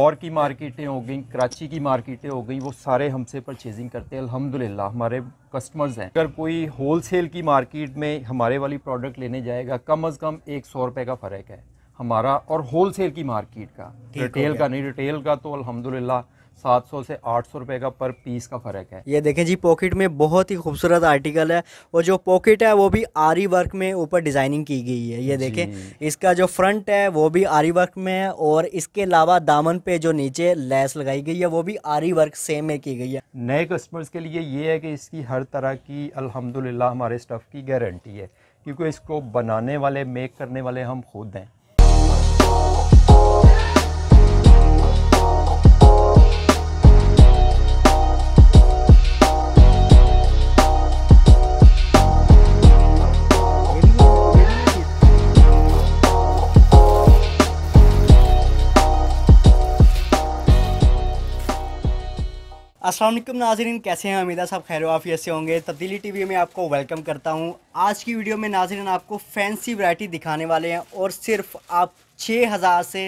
लाहौर की मार्केटें हो गई कराची की मार्केटें हो गई वो सारे हमसे परचेजिंग करते हैं अल्हम्दुलिल्लाह हमारे कस्टमर्स हैं अगर कोई होलसेल की मार्केट में हमारे वाली प्रोडक्ट लेने जाएगा कम अज़ कम एक सौ रुपये का फ़र्क है हमारा और होलसेल की मार्केट का रिटेल का नहीं रिटेल का तो अलहमदिल्ला 700 से 800 रुपए का पर पीस का फ़र्क है ये देखें जी पॉकेट में बहुत ही खूबसूरत आर्टिकल है और जो पॉकेट है वो भी आरी वर्क में ऊपर डिज़ाइनिंग की गई है ये देखें इसका जो फ्रंट है वो भी आरी वर्क में है और इसके अलावा दामन पे जो नीचे लेस लगाई गई है वो भी आरी वर्क सेम में की गई है नए कस्टमर्स के लिए ये है कि इसकी हर तरह की अलहमदुल्ला हमारे स्टफ़ की गारंटी है क्योंकि इसको बनाने वाले मेक करने वाले हम खुद हैं असलम नाजरीन कैसे हैं अमीदा साहब खैर वाफियत से होंगे तब्दीली टीवी में आपको वेलकम करता हूं आज की वीडियो में नाजरीन आपको फैंसी वैरायटी दिखाने वाले हैं और सिर्फ आप 6000 से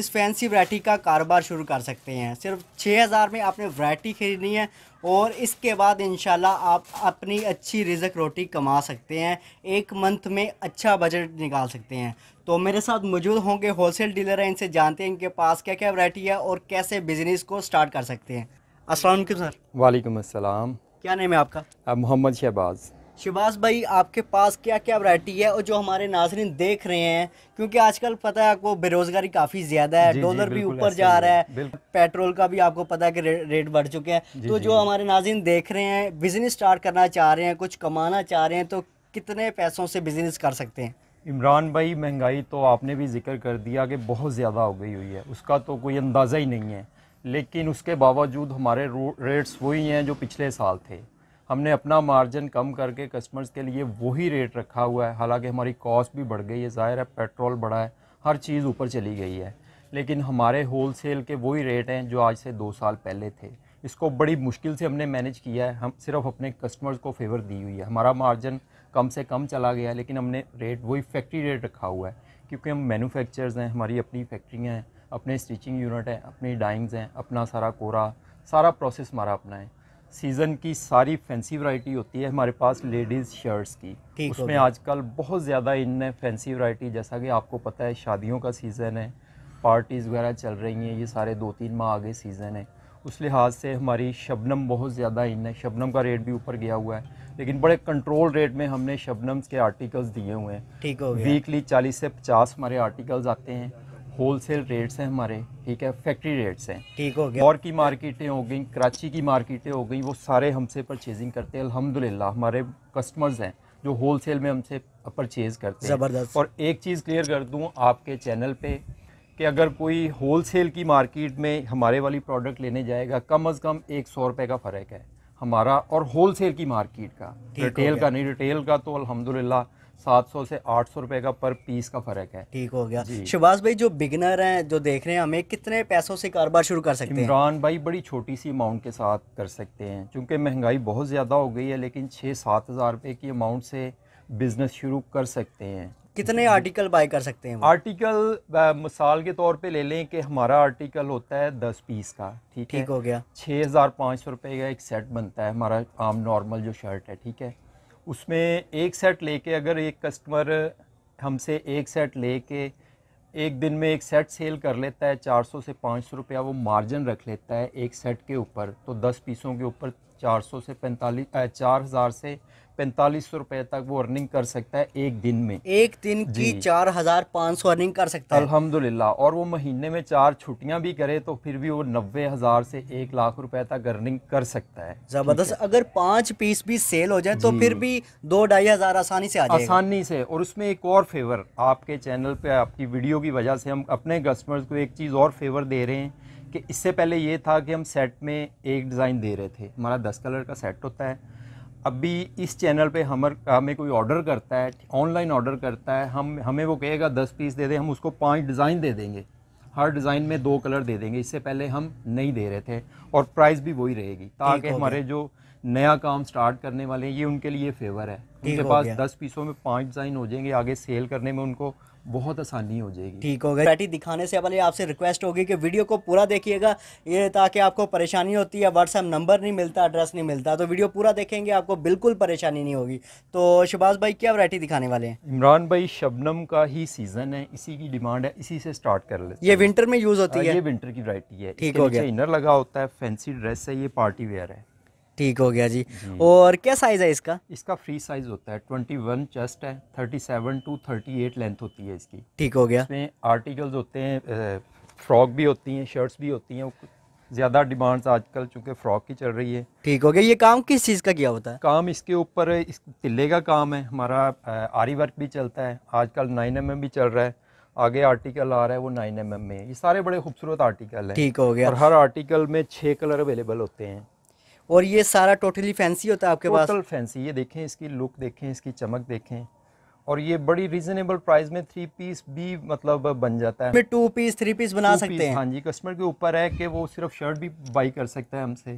इस फैंसी वैरायटी का कारोबार शुरू कर सकते हैं सिर्फ 6000 में आपने वैरायटी ख़रीदनी है और इसके बाद इन आप अपनी अच्छी रिजक रोटी कमा सकते हैं एक मंथ में अच्छा बजट निकाल सकते हैं तो मेरे साथ मौजूद होंगे होलसेल डीलर हैं इनसे जानते हैं इनके पास क्या क्या वैरायटी है और कैसे बिज़नेस को स्टार्ट कर सकते हैं असलम सर वालेकुम अस्सलाम क्या नाम है आपका मोहम्मद शहबाज़ शहबाज भाई आपके पास क्या क्या वैरायटी है और जो हमारे नाजरन देख रहे हैं क्योंकि आजकल पता है आपको बेरोज़गारी काफ़ी ज़्यादा है डॉलर भी ऊपर जा रहा है पेट्रोल का भी आपको पता है कि रे, रेट बढ़ चुके हैं तो जो हमारे नाजरन देख रहे हैं बिज़नेस स्टार्ट करना चाह रहे हैं कुछ कमाना चाह रहे हैं तो कितने पैसों से बिज़नेस कर सकते हैं इमरान भाई महंगाई तो आपने भी जिक्र कर दिया कि बहुत ज़्यादा हो गई हुई है उसका तो कोई अंदाज़ा ही नहीं है लेकिन उसके बावजूद हमारे रेट्स वही हैं जो पिछले साल थे हमने अपना मार्जिन कम करके कस्टमर्स के लिए वही रेट रखा हुआ है हालांकि हमारी कॉस्ट भी बढ़ गई है ज़ाहिर है पेट्रोल बढ़ा है हर चीज़ ऊपर चली गई है लेकिन हमारे होल सेल के वही रेट हैं जो आज से दो साल पहले थे इसको बड़ी मुश्किल से हमने मैनेज किया है हम सिर्फ अपने कस्टमर्स को फेवर दी हुई है हमारा मार्जिन कम से कम चला गया है लेकिन हमने रेट वही फैक्ट्री रेट रखा हुआ है क्योंकि हम मैनुफैक्चर हैं हमारी अपनी फैक्ट्रियाँ हैं अपने स्टिचिंग यूनिट हैं अपनी डाइंग्स हैं अपना सारा कोरा सारा प्रोसेस हमारा अपना है सीज़न की सारी फैंसी वैरायटी होती है हमारे पास लेडीज़ शर्ट्स की उसमें आजकल बहुत ज़्यादा इन फैंसी वैरायटी जैसा कि आपको पता है शादियों का सीज़न है पार्टीज़ वगैरह चल रही हैं ये सारे दो तीन माह आगे सीज़न है उस लिहाज से हमारी शबनम बहुत ज़्यादा इन है शबनम का रेट भी ऊपर गया हुआ है लेकिन बड़े कंट्रोल रेट में हमने शबनम्स के आर्टिकल्स दिए हुए हैं ठीक हो वीकली चालीस से पचास हमारे आर्टिकल्स आते हैं होलसेल रेट्स हैं हमारे ठीक है फैक्ट्री रेट्स हैं ठीक हो गया और की मार्केटें हो गई कराची की मार्केटें हो गई वो सारे हमसे परचेजिंग करते हैं अल्हम्दुलिल्लाह हमारे कस्टमर्स हैं जो होलसेल में हमसे परचेज़ करते हैं ज़बरदस्त और एक चीज़ क्लियर कर दूँ आपके चैनल पर कि अगर कोई होलसेल की मार्केट में हमारे वाली प्रोडक्ट लेने जाएगा कम अज़ कम एक सौ रुपये का फ़र्क है हमारा और होलसेल की मार्केट का रिटेल का नहीं रिटेल का तो अलहमदिल्ला सात सौ से आठ सौ रुपए का पर पीस का फर्क है ठीक हो गया सुभाष भाई जो बिगनर हैं जो देख रहे हैं हमें कितने पैसों से कारोबार शुरू कर सकते हैं इमरान भाई बड़ी छोटी सी अमाउंट के साथ कर सकते हैं क्योंकि महंगाई बहुत ज़्यादा हो गई है लेकिन छह सात हज़ार रुपए की अमाउंट से बिज़नेस शुरू कर सकते हैं कितने आर्टिकल बाय कर सकते हैं आर्टिकल मिसाल के तौर पे ले लें कि हमारा आर्टिकल होता है दस पीस का ठीक है हो गया छः हज़ार पाँच सौ रुपये का एक सेट बनता है हमारा आम नॉर्मल जो शर्ट है ठीक है उसमें एक सेट लेके अगर एक कस्टमर हमसे एक सेट लेके एक दिन में एक सेट सेल कर लेता है 400 से 500 रुपया वो मार्जिन रख लेता है एक सेट के ऊपर तो 10 पीसों के ऊपर 400 से पैंतालीस चार हज़ार से पैंतालीस सौ रुपए तक वो अर्निंग कर सकता है एक दिन में एक दिन की चार हजार पाँच सौ अर्निंग कर सकता है अल्हम्दुलिल्लाह और वो महीने में चार छुट्टियां भी करे तो फिर भी वो नब्बे हजार से एक लाख रुपए तक अर्निंग कर सकता है जबरदस्त अगर पांच पीस भी सेल हो जाए तो फिर भी दो ढाई हजार आसानी से आ आसानी से और उसमें एक और फेवर आपके चैनल पे आपकी वीडियो की वजह से हम अपने कस्टमर्स को एक चीज़ और फेवर दे रहे हैं कि इससे पहले ये था कि हम सेट में एक डिज़ाइन दे रहे थे हमारा दस कलर का सेट होता है अभी इस चैनल पे हमर हमें कोई ऑर्डर करता है ऑनलाइन ऑर्डर करता है हम हमें वो कहेगा दस पीस दे दें हम उसको पांच डिज़ाइन दे देंगे हर डिज़ाइन में दो कलर दे देंगे इससे पहले हम नहीं दे रहे थे और प्राइस भी वही रहेगी ताकि हमारे जो नया काम स्टार्ट करने वाले हैं ये उनके लिए फेवर है उनके पास दस पीसों में पाँच डिज़ाइन हो जाएंगे आगे सेल करने में उनको बहुत आसानी हो जाएगी ठीक होगा बैटी दिखाने से पहले आपसे रिक्वेस्ट होगी कि वीडियो को पूरा देखिएगा ये ताकि आपको परेशानी होती है व्हाट्सएप नंबर नहीं मिलता एड्रेस नहीं मिलता तो वीडियो पूरा देखेंगे आपको बिल्कुल परेशानी नहीं होगी तो शबाज भाई क्या वरायटी दिखाने वाले हैं इमरान भाई शबनम का ही सीज़न है इसी की डिमांड है इसी से स्टार्ट कर ले ये विंटर में यूज़ होती हाँ, है ये विंटर की वरायटी है ठीक हो गया इनर लगा होता है फैंसी ड्रेस है ये पार्टी वेयर है ठीक हो गया जी और क्या साइज़ है इसका इसका फ्री साइज होता है ट्वेंटी वन चेस्ट है thirty seven to thirty eight length होती है इसकी ठीक हो गया इसमें आर्टिकल्स होते हैं फ्रॉक भी होती हैं शर्ट्स भी होती हैं ज़्यादा डिमांड्स आजकल चूंकि फ्रॉक की चल रही है ठीक हो गया ये काम किस चीज़ का किया होता है काम इसके ऊपर इस तिल्ले का काम है हमारा आरी वर्क भी चलता है आजकल नाइन एम mm भी चल रहा है आगे आर्टिकल आ रहा है वो नाइन एम mm में ये सारे बड़े खूबसूरत आर्टिकल है ठीक हो गया और हर आर्टिकल में छः कलर अवेलेबल होते हैं और ये सारा टोटली फैंसी होता है आपके पास टोटल फैंसी ये देखें इसकी लुक देखें इसकी चमक देखें और ये बड़ी रीजनेबल प्राइस में थ्री पीस भी मतलब बन जाता है टू पीस थ्री पीस बना सकते हैं हाँ जी कस्टमर के ऊपर है कि वो सिर्फ शर्ट भी बाई कर सकता है हमसे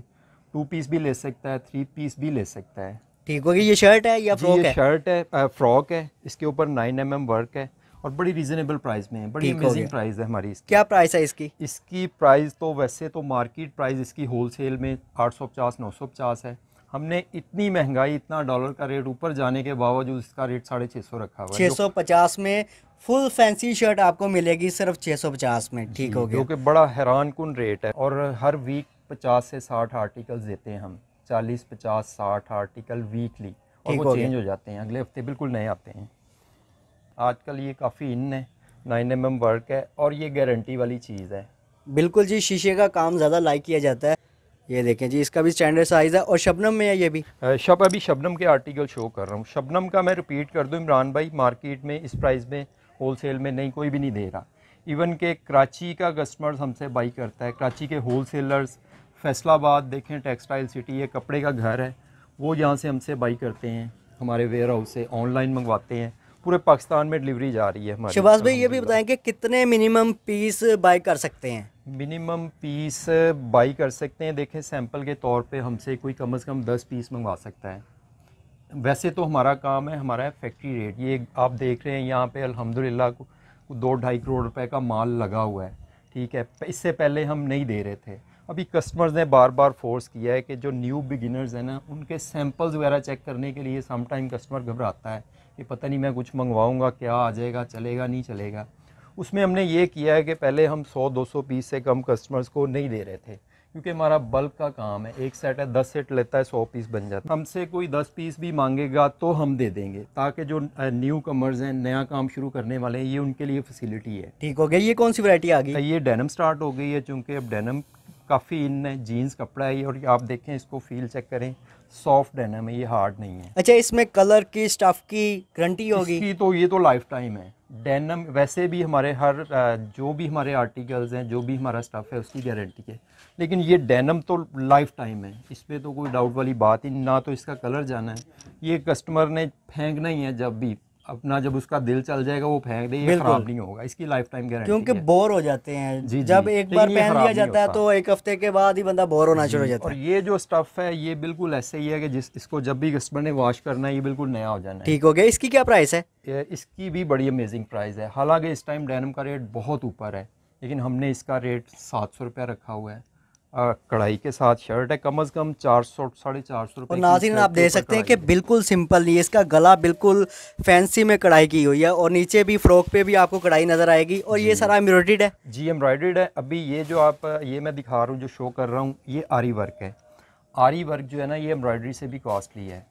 टू पीस भी ले सकता है थ्री पीस भी ले सकता है ठीक होगी ये शर्ट है या फ्रॉक है शर्ट है फ्रॉक है इसके ऊपर नाइन एम वर्क है और बड़ी रीजनेबल प्राइस में है बड़ी अमेजिंग प्राइस है हमारी इसकी क्या प्राइस है इसकी इसकी प्राइस तो वैसे तो मार्केट प्राइस इसकी होलसेल में आठ सौ पचास नौ सौ पचास है हमने इतनी महंगाई इतना डॉलर का रेट ऊपर जाने के बावजूद इसका रेट साढ़े छः सौ रखा हुआ है छः सौ पचास में फुल फैंसी शर्ट आपको मिलेगी सिर्फ छः सौ पचास में ठीक हो गया क्योंकि बड़ा हैरान कन रेट है और हर वीक पचास से साठ आर्टिकल्स देते हैं हम चालीस पचास साठ आर्टिकल वीकली और वो चेंज हो जाते हैं अगले हफ्ते बिल्कुल नए आते हैं आजकल ये काफ़ी इन है नाइन एम एम वर्क है और ये गारंटी वाली चीज़ है बिल्कुल जी शीशे का काम ज़्यादा लाइक किया जाता है ये देखें जी इसका भी स्टैंडर्ड साइज़ है और शबनम में है ये भी शब अभी शबनम के आर्टिकल शो कर रहा हूँ शबनम का मैं रिपीट कर दूँ इमरान भाई मार्केट में इस प्राइस में होलसेल में नहीं कोई भी नहीं दे रहा इवन के कराची का कस्टमर्स हमसे बाई करता है कराची के होल सेलर्स फैसलाबाद देखें टेक्सटाइल सिटी है कपड़े का घर है वो यहाँ से हमसे बाई करते हैं हमारे वेयर हाउस से ऑनलाइन मंगवाते हैं पूरे पाकिस्तान में डिलीवरी जा रही है हमारे शहबाज भाई ये भी बताएं कि कितने मिनिमम पीस बाई कर सकते हैं मिनिमम पीस बाई कर सकते हैं देखें सैंपल के तौर पे हमसे कोई कम से कम दस पीस मंगवा सकता है वैसे तो हमारा काम है हमारा है फैक्ट्री रेट ये आप देख रहे हैं यहाँ पर अलहमदिल्ला को दो ढाई करोड़ रुपए का माल लगा हुआ है ठीक है इससे पहले हम नहीं दे रहे थे अभी कस्टमर्स ने बार बार फोर्स किया है कि जो न्यू बिगिनर्स हैं ना उनके सैंपल्स वगैरह चेक करने के लिए समटाइम कस्टमर घबराता है कि पता नहीं मैं कुछ मंगवाऊँगा क्या आ जाएगा चलेगा नहीं चलेगा उसमें हमने ये किया है कि पहले हम 100-200 पीस से कम कस्टमर्स को नहीं दे रहे थे क्योंकि हमारा बल्क का काम है एक सेट है दस सेट लेता है सौ पीस बन जाता है हमसे कोई दस पीस भी मांगेगा तो हम दे देंगे ताकि जो न्यू कमर्स हैं नया काम शुरू करने वाले हैं ये उनके लिए फैसिलिटी है ठीक हो गया ये कौन सी वरायटी आ गई तो ये डेनम स्टार्ट हो गई है चूँकि अब डेनम काफ़ी इन जीन्स कपड़ा है और आप देखें इसको फील चेक करें सॉफ्ट डेनम है ये हार्ड नहीं है अच्छा इसमें कलर की स्टफ की गारंटी होगी इसकी तो ये तो लाइफ टाइम है डेनम वैसे भी हमारे हर जो भी हमारे आर्टिकल्स हैं जो भी हमारा स्टफ़ है उसकी गारंटी है लेकिन ये डेनम तो लाइफ टाइम है इस पर तो कोई डाउट वाली बात ही ना तो इसका कलर जाना है ये कस्टमर ने फेंकना ही है जब भी अपना जब उसका दिल चल जाएगा वो फेंक दे ये खराब नहीं होगा इसकी लाइफ टाइम गारंटी क्योंकि बोर हो जाते हैं जी, जब एक तो बार पहन लिया जाता है तो एक हफ्ते के बाद ही बंदा बोर होना शुरू हो जाता है और ये जो स्टफ़ है ये बिल्कुल ऐसे ही है कि जिस इसको जब भी कस्टमर ने वॉश करना है ये बिल्कुल नया हो जाना है ठीक हो गया इसकी क्या प्राइस है इसकी भी बड़ी अमेजिंग प्राइस है हालांकि इस टाइम डैनम का रेट बहुत ऊपर है लेकिन हमने इसका रेट सात सौ रुपया रखा हुआ है कढ़ाई के साथ शर्ट है कम अज कम चार सौ साढ़े चार सौ रुपये नाजिन आप देख सकते हैं कि बिल्कुल सिंपल नहीं है इसका गला बिल्कुल फैंसी में कढ़ाई की हुई है और नीचे भी फ्रॉक पे भी आपको कढ़ाई नजर आएगी और ये सारा एम्ब्रॉयड है जी एम्ब्रॉयड है अभी ये जो आप ये मैं दिखा रहा हूँ जो शो कर रहा हूँ ये आरी वर्क है आरी वर्क जो है ना ये एम्ब्रॉयडरी से भी कॉस्टली है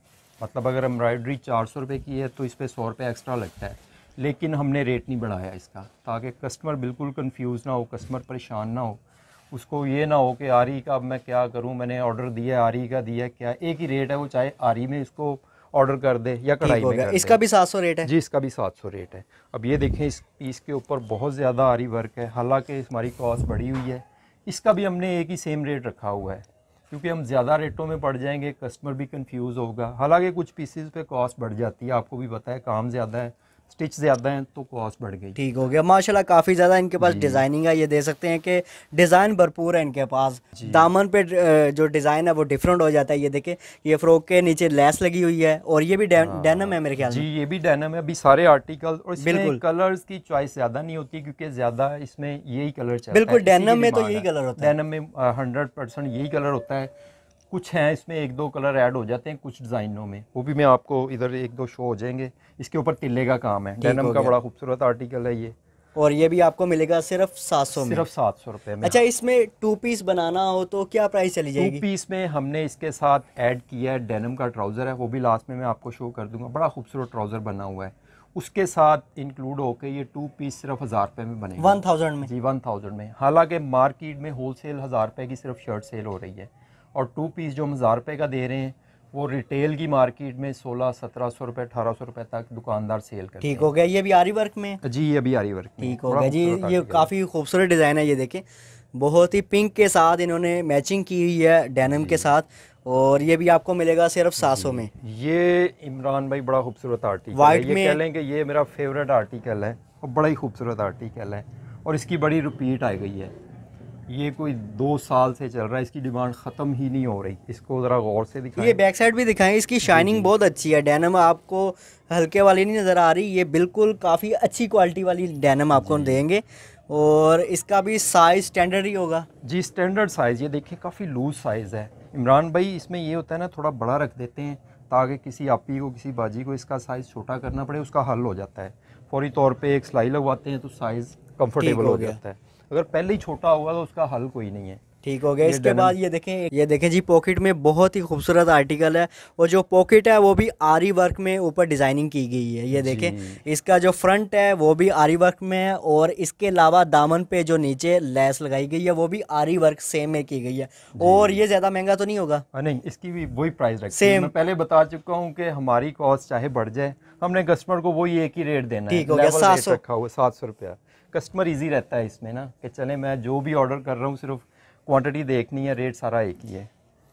मतलब अगर एम्ब्रॉयडरी चार सौ रुपये की है तो इस पर सौ रुपये एक्स्ट्रा लगता है लेकिन हमने रेट नहीं बढ़ाया इसका ताकि कस्टमर बिल्कुल कन्फ्यूज़ ना हो कस्टमर परेशान ना हो उसको ये ना हो कि आरी का अब मैं क्या करूँ मैंने ऑर्डर दिया आरी का दिया क्या एक ही रेट है वो चाहे आरी में इसको ऑर्डर कर दे या कढ़ाई में कर इसका भी सात सौ रेट है जी इसका भी सात सौ रेट है अब ये देखें इस पीस के ऊपर बहुत ज़्यादा आरी वर्क है हालांकि हमारी कॉस्ट बढ़ी हुई है इसका भी हमने एक ही सेम रेट रखा हुआ है क्योंकि हम ज़्यादा रेटों में पड़ जाएंगे कस्टमर भी कन्फ्यूज़ होगा हालाँकि कुछ पीसेज़ पर कॉस्ट बढ़ जाती है आपको भी पता है काम ज़्यादा है स्टिच ज़्यादा हैं तो कॉस्ट बढ़ गई ठीक हो गया माशाल्लाह काफ़ी ज़्यादा इनके पास डिज़ाइनिंग है ये दे सकते हैं कि डिज़ाइन भरपूर है इनके पास दामन पे जो डिज़ाइन है वो डिफरेंट हो जाता है ये देखें ये फ्रॉक के नीचे लेस लगी हुई है और ये भी डेनम हाँ। है मेरे ख्याल जी ये भी डेनम है अभी सारे आर्टिकल और बिल्कुल कलर्स की चॉइस ज़्यादा नहीं होती क्योंकि ज़्यादा इसमें यही कलर चाहिए बिल्कुल डेनम में तो यही कलर होता है डेनम में हंड्रेड यही कलर होता है कुछ हैं इसमें एक दो कलर ऐड हो जाते हैं कुछ डिज़ाइनों में वो भी मैं आपको इधर एक दो शो हो जाएंगे इसके ऊपर तिल्ले का काम है डेनम का बड़ा खूबसूरत आर्टिकल है ये और ये भी आपको मिलेगा सिर्फ सात सौ सिर्फ सात सौ रुपये में अच्छा इसमें टू पीस बनाना हो तो क्या प्राइस चली जाएगी टू पीस में हमने इसके साथ ऐड किया है डेनम का ट्राउज़र है वो भी लास्ट में मैं आपको शो कर दूंगा बड़ा खूबसूरत ट्राउज़र बना हुआ है उसके साथ इंक्लूड होकर ये टू पीस सिर्फ हज़ार रुपये में बनेगा वन थाउजेंड में जी वन थाउजेंड में हालांकि मार्केट में होल सेल हज़ार रुपए की सिर्फ शर्ट सेल हो रही है और टू पीस जो हम हज़ार रुपये का दे रहे हैं वो रिटेल की मार्केट में सोलह सत्रह सौ रुपये अठारह सौ रुपये तक दुकानदार सेल कर ठीक हो गया ये भी आरी वर्क में जी ये भी आरी वर्क ठीक हो गया जी ये काफ़ी खूबसूरत डिज़ाइन है ये देखें बहुत ही पिंक के साथ इन्होंने मैचिंग की हुई है डेनम के साथ और ये भी आपको मिलेगा सिर्फ सात सौ में ये इमरान भाई बड़ा खूबसूरत आर्टिकल वाइट में कह लें कि ये मेरा फेवरेट आर्टिकल है और बड़ा ही खूबसूरत आर्टिकल है और इसकी बड़ी रिपीट आ गई है ये कोई दो साल से चल रहा है इसकी डिमांड ख़त्म ही नहीं हो रही इसको ज़रा गौर से दिखाएं ये बैक साइड भी दिखाएं इसकी शाइनिंग बहुत अच्छी है डैनम आपको हल्के वाली नहीं नज़र आ रही ये बिल्कुल काफ़ी अच्छी क्वालिटी वाली डैनम आपको देंगे और इसका भी साइज़ स्टैंडर्ड ही होगा जी स्टैंडर्ड साइज़ ये देखिए काफ़ी लूज साइज़ है इमरान भाई इसमें ये होता है ना थोड़ा बड़ा रख देते हैं ताकि किसी आपी को किसी बाजी को इसका साइज़ छोटा करना पड़े उसका हल हो जाता है फौरी तौर पर एक सिलाई लगवाते हैं तो साइज़ कम्फर्टेबल हो जाता है अगर पहले ही छोटा होगा तो उसका हल कोई नहीं है ठीक हो गया इसके बाद ये देखें ये देखें जी पॉकेट में बहुत ही खूबसूरत आर्टिकल है और जो पॉकेट है वो भी आरी वर्क में ऊपर डिज़ाइनिंग की गई है ये देखें इसका जो फ्रंट है वो भी आरी वर्क में है और इसके अलावा दामन पे जो नीचे लेस लगाई गई है वो भी आरी वर्क सेम में की गई है और ये ज़्यादा महंगा तो नहीं होगा नहीं इसकी भी वही प्राइस सेम पहले बता चुका हूँ की हमारी कॉस्ट चाहे बढ़ जाए हमने कस्टमर को वही एक ही रेट देना ठीक हो गया सात सौ रखा हुआ सात सौ रुपया कस्टमर इजी रहता है इसमें ना कि चले मैं जो भी ऑर्डर कर रहा हूँ सिर्फ क्वांटिटी देखनी है रेट सारा एक ही है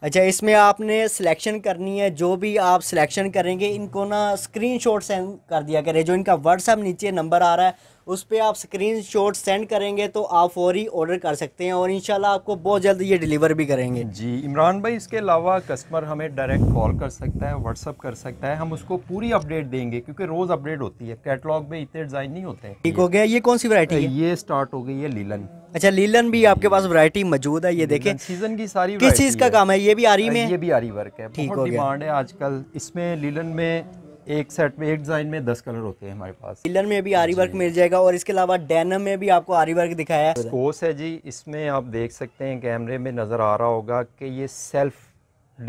अच्छा इसमें आपने सिलेक्शन करनी है जो भी आप सिलेक्शन करेंगे इनको ना स्क्रीनशॉट सेंड कर दिया करें जो इनका व्हाट्सअप नीचे नंबर आ रहा है उस पर आप स्क्रीन शॉट सेंड करेंगे तो आप फौरी ऑर्डर कर सकते हैं और इंशाल्लाह आपको बहुत जल्द ये डिलीवर भी करेंगे जी इमरान भाई इसके अलावा कस्टमर हमें डायरेक्ट कॉल कर सकता है व्हाट्सअप कर सकता है हम उसको पूरी अपडेट देंगे क्योंकि रोज़ अपडेट होती है कैटलॉग में इतने डिज़ाइन नहीं होते ठीक हो गया ये कौन सी वरायटी है ये स्टार्ट हो गई है लीलन अच्छा लीलन भी आपके पास वैरायटी मौजूद है ये देखें सीजन की सारी किस चीज़ का काम है ये भी आरी में ये भी आरी वर्क है ठीक बहुत डिमांड है आजकल इसमें लीलन में एक सेट में एक डिज़ाइन में दस कलर होते हैं हमारे पास पिलर में भी आरी वर्क मिल जाएगा और इसके अलावा डेनम में भी आपको आरी वर्क दिखाया है कोर्स है जी इसमें आप देख सकते हैं कैमरे में नज़र आ रहा होगा कि ये सेल्फ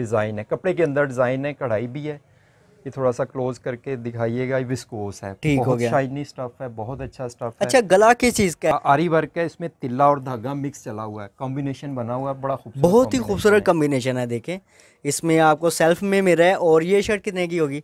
डिज़ाइन है कपड़े के अंदर डिज़ाइन है कढ़ाई भी है ये थोड़ा सा क्लोज करके दिखाइएगा विस्कोस है ठीक हो गया शाइनी स्टफ है बहुत अच्छा स्टफ अच्छा गला किस चीज का आरी वर्क है इसमें तिल्ला और धागा मिक्स चला हुआ है कॉम्बिनेशन बना हुआ है बड़ा खूबसूरत बहुत ही खूबसूरत कॉम्बिनेशन है देखें इसमें आपको सेल्फ में मिल रहा है और ये शर्ट कितने की होगी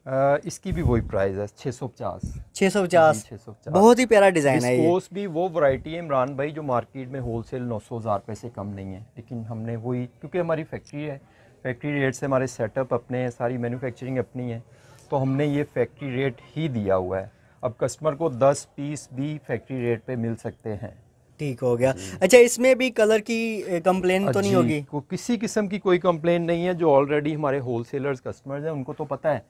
इसकी भी वही प्राइस है छे सौ पचास छह सौ पचास छः सौ पचास बहुत ही प्यारा डिज़ाइन है विस्कोस भी वो वैरायटी है इमरान भाई जो मार्केट में होलसेल नौ सौ हज़ार रुपए से कम नहीं है लेकिन हमने वही क्योंकि हमारी फैक्ट्री है फैक्ट्री रेट से हमारे सेटअप अपने हैं सारी मैन्युफैक्चरिंग अपनी है तो हमने ये फैक्ट्री रेट ही दिया हुआ है अब कस्टमर को 10 पीस भी फैक्ट्री रेट पे मिल सकते हैं ठीक हो गया अच्छा इसमें भी कलर की कंप्लेन तो नहीं होगी को किसी किस्म की कोई कंप्लेन नहीं है जो ऑलरेडी हमारे होलसेलर्स कस्टमर्स हैं उनको तो पता है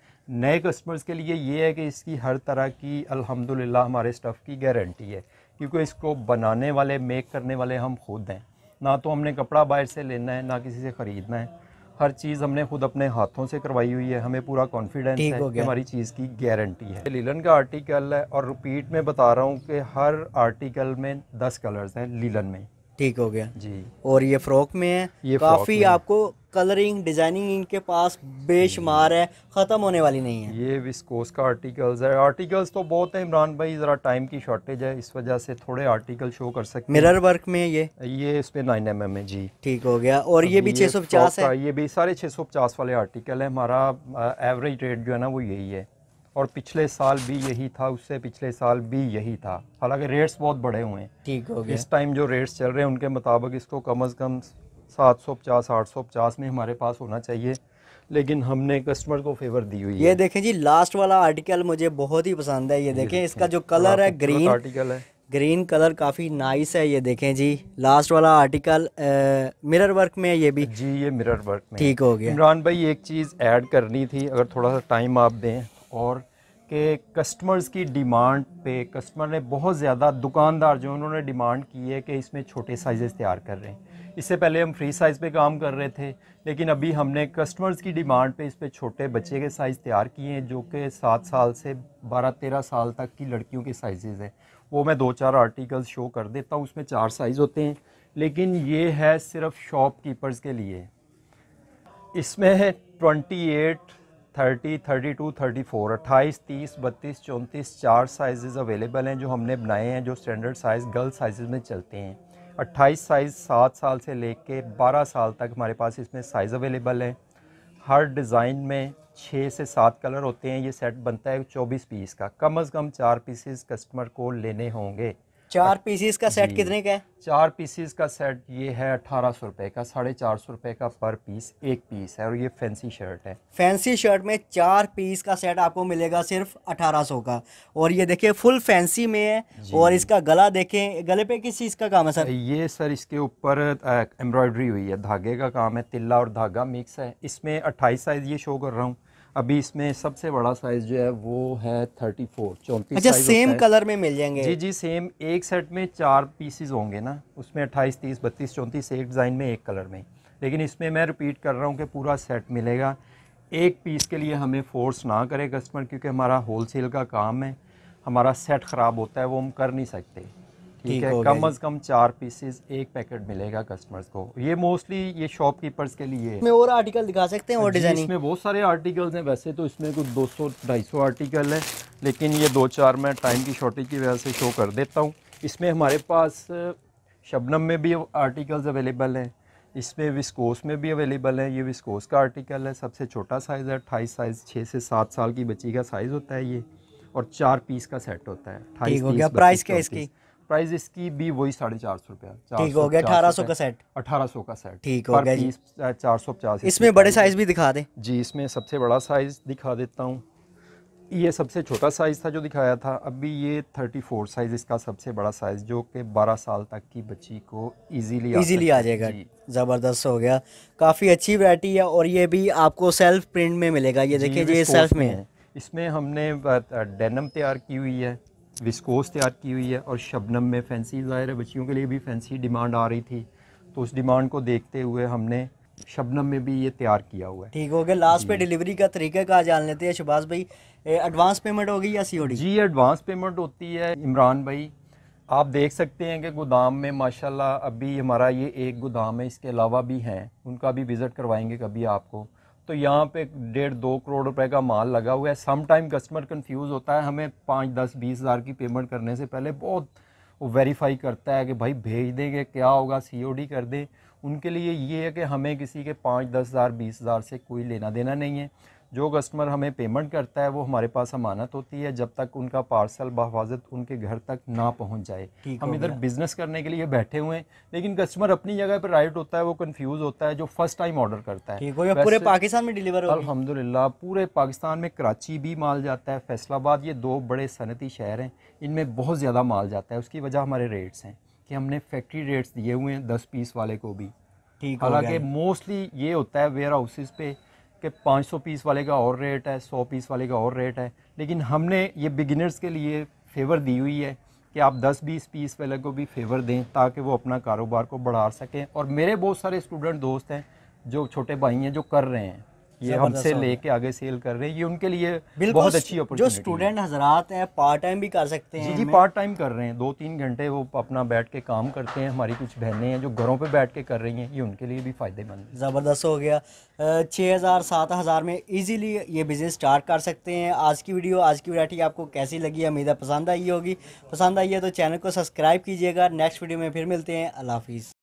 नए कस्टमर्स के लिए ये है कि इसकी हर तरह की अल्हम्दुलिल्लाह हमारे स्टफ़ की गारंटी है क्योंकि इसको बनाने वाले मेक करने वाले हम खुद हैं ना तो हमने कपड़ा बाहर से लेना है ना किसी से ख़रीदना है हर चीज़ हमने खुद अपने हाथों से करवाई हुई है हमें पूरा कॉन्फिडेंस है कि हमारी चीज़ की गारंटी है लीलन का आर्टिकल है और रिपीट में बता रहा हूँ कि हर आर्टिकल में दस कलर्स हैं लीलन में ठीक हो गया जी और ये फ्रॉक में है ये काफ़ी आपको कलरिंग डिज़ाइनिंग इनके पास बेशुमार है ख़त्म होने वाली नहीं है ये विस्कोस का आर्टिकल्स है आर्टिकल्स तो बहुत है इमरान भाई ज़रा टाइम की शॉर्टेज है इस वजह से थोड़े आर्टिकल शो कर सकते मिरर वर्क में ये ये इस पर नाइन एम एम है जी ठीक हो गया और ये भी छः सौ पचास है ये भी सारे छः सौ पचास वाले आर्टिकल है हमारा एवरेज रेट जो है ना वो यही है और पिछले साल भी यही था उससे पिछले साल भी यही था हालांकि रेट्स बहुत बढ़े हुए हैं ठीक हो गया इस टाइम जो रेट्स चल रहे हैं उनके मुताबिक इसको कम से कम सात सौ पचास आठ सौ पचास में हमारे पास होना चाहिए लेकिन हमने कस्टमर को फेवर दी हुई ये है। देखें जी लास्ट वाला आर्टिकल मुझे बहुत ही पसंद है ये, ये देखें, इसका जो कलर है ग्रीन आर्टिकल है ग्रीन कलर काफ़ी नाइस है ये देखें जी लास्ट वाला आर्टिकल मिरर वर्क में है ये भी जी ये मिरर वर्क में ठीक हो गया इमरान भाई एक चीज़ ऐड करनी थी अगर थोड़ा सा टाइम आप दें और के कस्टमर्स की डिमांड पे कस्टमर ने बहुत ज़्यादा दुकानदार जो उन्होंने डिमांड की है कि इसमें छोटे साइजेस तैयार कर रहे हैं इससे पहले हम फ्री साइज़ पे काम कर रहे थे लेकिन अभी हमने कस्टमर्स की डिमांड पे इस पर छोटे बच्चे के साइज़ तैयार किए हैं जो कि सात साल से बारह तेरह साल तक की लड़कियों के साइजेज़ हैं वो मैं दो चार आर्टिकल्स शो कर देता हूँ उसमें चार साइज़ होते हैं लेकिन ये है सिर्फ शॉपकीपर्स के लिए इसमें है twenty eight thirty thirty two thirty four अट्ठाईस तीस बत्तीस चौंतीस चार साइजेज़ अवेलेबल हैं जो हमने बनाए हैं जो स्टैंडर्ड साइज़ गर्ल साइज़ में चलते हैं अट्ठाईस साइज़ सात साल से ले कर बारह साल तक हमारे पास इसमें साइज़ अवेलेबल हैं हर डिज़ाइन में छः से सात कलर होते हैं ये सेट बनता है चौबीस पीस का कम अज़ कम चार पीसेस कस्टमर को लेने होंगे चार पीसीस का सेट कितने का है चार पीसीस का सेट ये है अठारह सौ रुपये का साढ़े चार सौ रुपये का पर पीस एक पीस है और ये फैंसी शर्ट है फैंसी शर्ट में चार पीस का सेट आपको मिलेगा सिर्फ अठारह सौ का और ये देखिए फुल फैंसी में है और इसका गला देखें गले पे किस चीज़ का काम है सर ये सर इसके ऊपर एम्ब्रॉयडरी हुई है धागे का काम है तिल्ला और धागा मिक्स है इसमें अट्ठाईस साइज़ ये शो कर रहा हूँ अभी इसमें सबसे बड़ा साइज जो है वो है थर्टी फोर चौंतीस अच्छा सेम कलर में मिल जाएंगे जी जी सेम एक सेट में चार पीसीज होंगे ना उसमें अट्ठाईस तीस बत्तीस चौंतीस एक डिज़ाइन में एक कलर में लेकिन इसमें मैं रिपीट कर रहा हूँ कि पूरा सेट मिलेगा एक पीस के लिए हमें फोर्स ना करे कस्टमर क्योंकि हमारा होलसेल का काम है हमारा सेट ख़राब होता है वो हम कर नहीं सकते ठीक है कम अज कम चार पीसेस एक पैकेट मिलेगा कस्टमर्स को ये मोस्टली ये शॉपकीपर्स के लिए इसमें और आर्टिकल दिखा सकते हैं और डिजाइन इसमें बहुत सारे आर्टिकल्स हैं वैसे तो इसमें कुछ 200 250 आर्टिकल है लेकिन ये दो चार मैं टाइम की शॉर्टेज की वजह से शो कर देता हूँ इसमें हमारे पास शबनम में भी आर्टिकल्स अवेलेबल हैं इसमें विस्कोस में भी अवेलेबल है ये विस्कोस का आर्टिकल है सबसे छोटा साइज़ है अट्ठाईस साइज़ छः से सात साल की बच्ची का साइज़ होता है ये और चार पीस का सेट होता है ठीक हो गया प्राइस क्या इसकी प्राइस इसकी भी वही साढ़े चार सौ रुपया ठीक हो गया अठारह सौ का सेट अठारह सौ का सेट ठीक हो गया जी चार सौ पचास इसमें बड़े साइज भी दिखा दे जी इसमें सबसे बड़ा साइज दिखा देता हूँ ये सबसे छोटा साइज़ था जो दिखाया था अभी ये थर्टी फोर साइज़ इसका सबसे बड़ा साइज़ जो कि बारह साल तक की बच्ची को इजीली इजीली आ जाएगा ज़बरदस्त हो गया काफ़ी अच्छी वैरायटी है और ये भी आपको सेल्फ प्रिंट में मिलेगा ये देखिए ये सेल्फ में है इसमें हमने डेनम तैयार की हुई है विस्कोस तैयार की हुई है और शबनम में फैंसी ज़ाहिर है बच्चियों के लिए भी फैंसी डिमांड आ रही थी तो उस डिमांड को देखते हुए हमने शबनम में भी ये तैयार किया हुआ है ठीक हो गया लास्ट पे डिलीवरी का तरीका का जान लेते हैं शबाज भाई एडवांस पेमेंट होगी या सी जी एडवांस पेमेंट होती है इमरान भाई आप देख सकते हैं कि गोदाम में माशाल्लाह अभी हमारा ये एक गोदाम है इसके अलावा भी हैं उनका भी विज़िट करवाएंगे कभी आपको तो यहाँ पे डेढ़ दो करोड़ रुपए का माल लगा हुआ है सम टाइम कस्टमर कंफ्यूज होता है हमें पाँच दस बीस हज़ार की पेमेंट करने से पहले बहुत वो वेरीफाई करता है कि भाई भेज देंगे क्या होगा सीओडी कर दें उनके लिए ये है कि हमें किसी के पाँच दस हज़ार बीस हज़ार से कोई लेना देना नहीं है जो कस्टमर हमें पेमेंट करता है वो हमारे पास अमानत होती है जब तक उनका पार्सल बाफाजत उनके घर तक ना पहुंच जाए हम इधर बिज़नेस करने के लिए बैठे हुए हैं लेकिन कस्टमर अपनी जगह पर राइट होता है वो कंफ्यूज होता है जो फर्स्ट टाइम ऑर्डर करता है पूरे पाकिस्तान में डिलीवर अलहमदिल्ला पूरे पाकिस्तान में कराची भी माल जाता है फैसलाबाद ये दो बड़े सनती शहर हैं इनमें बहुत ज़्यादा माल जाता है उसकी वजह हमारे रेट्स हैं कि हमने फैक्ट्री रेट्स दिए हुए हैं दस पीस वाले को भी ठीक हालांकि मोस्टली ये होता है वेयर हाउसेज पे कि 500 पीस वाले का और रेट है 100 पीस वाले का और रेट है लेकिन हमने ये बिगिनर्स के लिए फेवर दी हुई है कि आप 10-20 पीस वाले को भी फेवर दें ताकि वो अपना कारोबार को बढ़ा सकें और मेरे बहुत सारे स्टूडेंट दोस्त हैं जो छोटे भाई हैं जो कर रहे हैं ये हमसे लेके आगे सेल कर रहे हैं ये उनके लिए बहुत अच्छी जो स्टूडेंट हजरात हैं पार्ट टाइम भी कर सकते हैं जी जी पार्ट टाइम कर रहे हैं दो तीन घंटे वो अपना बैठ के काम करते हैं हमारी कुछ बहनें हैं जो घरों पे बैठ के कर रही हैं ये उनके लिए भी फ़ायदेमंद ज़बरदस्त हो गया छः हज़ार सात हज़ार में इजीली ये बिज़नेस स्टार्ट कर सकते हैं आज की वीडियो आज की वरायटी आपको कैसी लगी उम्मीद है पसंद आई होगी पसंद आई है तो चैनल को सब्सक्राइब कीजिएगा नेक्स्ट वीडियो में फिर मिलते हैं अल्लाह हाफिज़